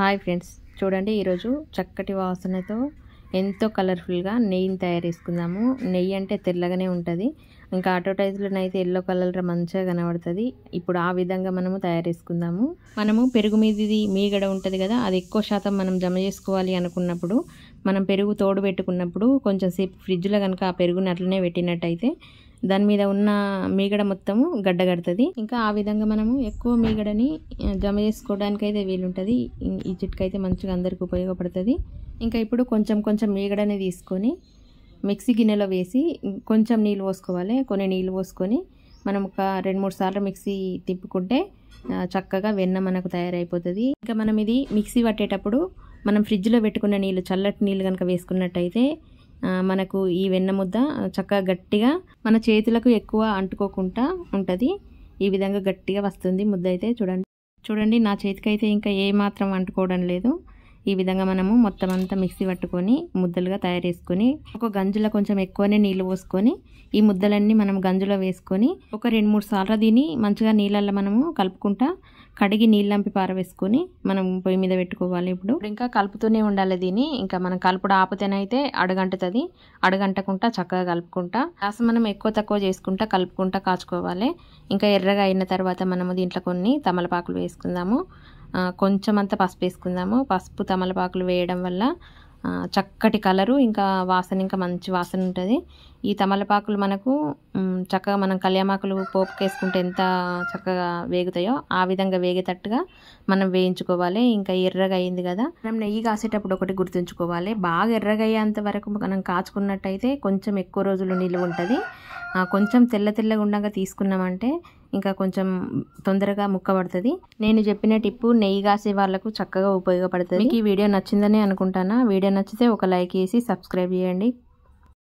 hi friends చూడండి ఈరోజు చక్కటి వాసనతో ఎంతో కలర్ఫుల్గా నెయ్యిని తయారు చేసుకుందాము నెయ్యి అంటే తెల్లగానే ఉంటుంది ఇంకా అయితే ఎల్లో కలర్ మంచిగా కనబడుతుంది ఇప్పుడు ఆ విధంగా మనము తయారు చేసుకుందాము మనము పెరుగు మీది మీగడ ఉంటుంది కదా అది ఎక్కువ శాతం మనం జమ చేసుకోవాలి అనుకున్నప్పుడు మనం పెరుగు తోడు పెట్టుకున్నప్పుడు కొంచెం సేపు ఫ్రిడ్జ్లో కనుక ఆ పెరుగుని అట్లనే పెట్టినట్టయితే దాని మీద ఉన్న మీగడ మొత్తము గడ్డగడుతుంది ఇంకా ఆ విధంగా మనము ఎక్కువ మీగడని జమ చేసుకోవడానికి అయితే వీలుంటుంది ఈ చిట్క అయితే మంచిగా అందరికీ ఉపయోగపడుతుంది ఇంకా ఇప్పుడు కొంచెం కొంచెం మీగడని తీసుకొని మిక్సీ గిన్నెలో వేసి కొంచెం నీళ్ళు పోసుకోవాలి కొన్ని నీళ్ళు పోసుకొని మనం ఒక రెండు మూడు సార్లు మిక్సీ తిప్పుకుంటే చక్కగా వెన్న మనకు తయారైపోతుంది ఇంకా మనం ఇది మిక్సీ పట్టేటప్పుడు మనం ఫ్రిడ్జ్లో పెట్టుకున్న నీళ్ళు చల్లటి నీళ్ళు కనుక వేసుకున్నట్టయితే మనకు ఈ వెన్న ముద్ద చక్కగా గట్టిగా మన చేతులకు ఎక్కువ అంటుకోకుండా ఉంటుంది ఈ విధంగా గట్టిగా వస్తుంది ముద్ద అయితే చూడండి చూడండి నా చేతికైతే ఇంకా ఏ మాత్రం అంటుకోవడం లేదు ఈ విధంగా మనము మొత్తం అంతా మిక్సీ పట్టుకొని ముద్దలుగా తయారు చేసుకొని ఒక గంజులో కొంచెం ఎక్కువనే నీళ్ళు పోసుకొని ఈ ముద్దలన్నీ మనం గంజులో వేసుకొని ఒక రెండు మూడు సార్లు దీని మంచిగా నీళ్ళల్లో మనము కలుపుకుంటా కడిగి నీళ్ళంపి పారవేసుకొని మనం పొయ్యి మీద పెట్టుకోవాలి ఇప్పుడు ఇంకా కలుపుతూనే ఉండాలి దీన్ని ఇంకా మనం కలుపుడు ఆపితేనైతే అడగంటుతుంది అడగంటకుండా చక్కగా కలుపుకుంటా రాసం మనం ఎక్కువ తక్కువ చేసుకుంటా కలుపుకుంటా కాచుకోవాలి ఇంకా ఎర్రగా అయిన తర్వాత మనము దీంట్లో కొన్ని తమలపాకులు వేసుకుందాము కొంచెం అంత పసుపు వేసుకుందాము పసుపు తమలపాకులు వేయడం వల్ల చక్కటి కలరు ఇంకా వాసన ఇంకా మంచి వాసన ఉంటుంది ఈ తమలపాకులు మనకు చక్కగా మనం కళ్యామాకులు వేసుకుంటే ఎంత చక్కగా వేగుతాయో ఆ విధంగా వేగేటట్టుగా మనం వేయించుకోవాలి ఇంకా ఎర్రగా అయింది కదా మనం నెయ్యి కాసేటప్పుడు ఒకటి గుర్తుంచుకోవాలి బాగా ఎర్రగా అయ్యేంత వరకు మనం కాచుకున్నట్టయితే కొంచెం ఎక్కువ రోజులు నిలువ ఉంటుంది కొంచెం తెల్ల తెల్లగా ఉండగా తీసుకున్నామంటే ఇంకా కొంచెం తొందరగా ముక్క పడుతుంది నేను చెప్పిన టిప్పు నెయ్యి కాసే వాళ్ళకు చక్కగా ఉపయోగపడుతుంది మీకు ఈ వీడియో నచ్చిందని అనుకుంటాను వీడియో నచ్చితే ఒక లైక్ వేసి సబ్స్క్రైబ్ చేయండి